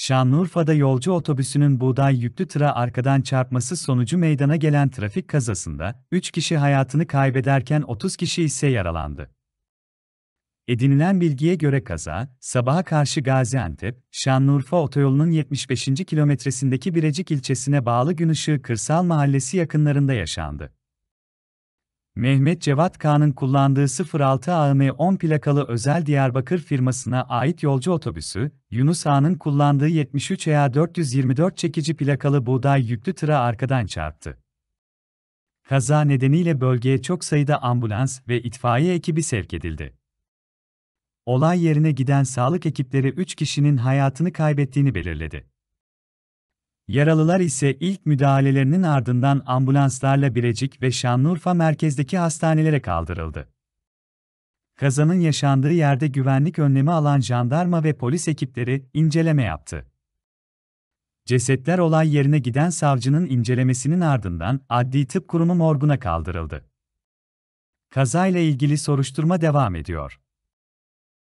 Şanlıurfa'da yolcu otobüsünün buğday yüklü tıra arkadan çarpması sonucu meydana gelen trafik kazasında 3 kişi hayatını kaybederken 30 kişi ise yaralandı. Edinilen bilgiye göre kaza, sabaha karşı Gaziantep, Şanlıurfa otoyolunun 75. kilometresindeki Birecik ilçesine bağlı Günışığı Kırsal Mahallesi yakınlarında yaşandı. Mehmet Cevat Kağan'ın kullandığı 06 AM 10 plakalı özel Diyarbakır firmasına ait yolcu otobüsü, Yunus Ağa'nın kullandığı 73 EA 424 çekici plakalı buğday yüklü tıra arkadan çarptı. Kaza nedeniyle bölgeye çok sayıda ambulans ve itfaiye ekibi sevk edildi. Olay yerine giden sağlık ekipleri 3 kişinin hayatını kaybettiğini belirledi. Yaralılar ise ilk müdahalelerinin ardından ambulanslarla Birecik ve Şanlıurfa merkezdeki hastanelere kaldırıldı. Kazanın yaşandığı yerde güvenlik önlemi alan jandarma ve polis ekipleri inceleme yaptı. Cesetler olay yerine giden savcının incelemesinin ardından Adli Tıp Kurumu morguna kaldırıldı. Kazayla ilgili soruşturma devam ediyor.